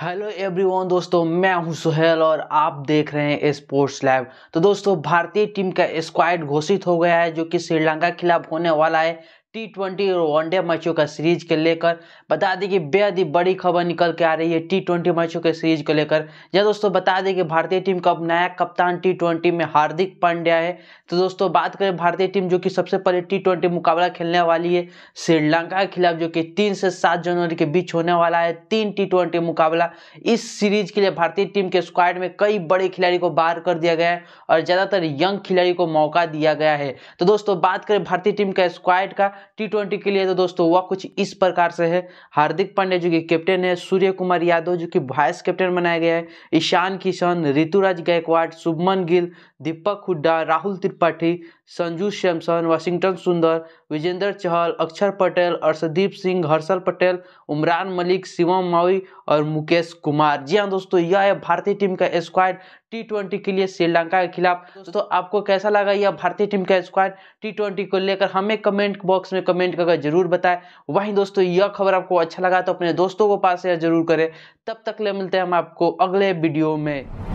hello everyone दोस्तों मैं हूं सुहेल और आप देख रहे हैं स्पोर्ट्स लैब तो दोस्तों भारतीय टीम का स्क्वाड घोषित हो गया है जो कि श्रीलंका के खिलाफ होने वाला है टी ट्वेंटी और वनडे मैचों का सीरीज के लेकर बता दें कि बेहद ही बड़ी खबर निकल के आ रही है टी ट्वेंटी मैचों के सीरीज को लेकर यह दोस्तों बता दें कि भारतीय टीम का नया कप्तान टी ट्वेंटी में हार्दिक पांड्या है तो दोस्तों बात करें भारतीय टीम जो कि सबसे पहले टी ट्वेंटी मुकाबला खेलने वाली है श्रीलंका के खिलाफ जो कि तीन से सात जनवरी के बीच होने वाला है तीन टी ट्वेंटी मुकाबला इस सीरीज के लिए भारतीय टीम के स्क्वाड में कई बड़े खिलाड़ी को बाहर कर दिया गया है और ज़्यादातर यंग खिलाड़ी को मौका दिया गया है तो दोस्तों बात करें भारतीय टीम का स्क्वाड का टी ट्वेंटी के लिए तो दोस्तों वह कुछ इस प्रकार से है हार्दिक पांडे जो कि कैप्टन है सूर्य कुमार यादव जो कि वाइस कैप्टन बनाया गया है ईशान किशन ऋतुराज गायकवाड़ शुभमन गिल दीपक हुड्डा राहुल त्रिपाठी संजू सैमसन वाशिंगटन सुंदर विजेंद्र चहल अक्षर पटेल अर्षदीप सिंह हर्षल पटेल उमरान मलिक शिवम मावी और मुकेश कुमार जी हाँ दोस्तों यह है भारतीय टीम का स्क्वाड टी ट्वेंटी के लिए श्रीलंका के खिलाफ दोस्तों आपको कैसा लगा यह भारतीय टीम का स्क्वाड टी ट्वेंटी को लेकर हमें कमेंट बॉक्स में कमेंट करके जरूर बताएं वहीं दोस्तों यह खबर आपको अच्छा लगा तो अपने दोस्तों को पास शेयर जरूर करें तब तक ले मिलते हैं हम आपको अगले वीडियो में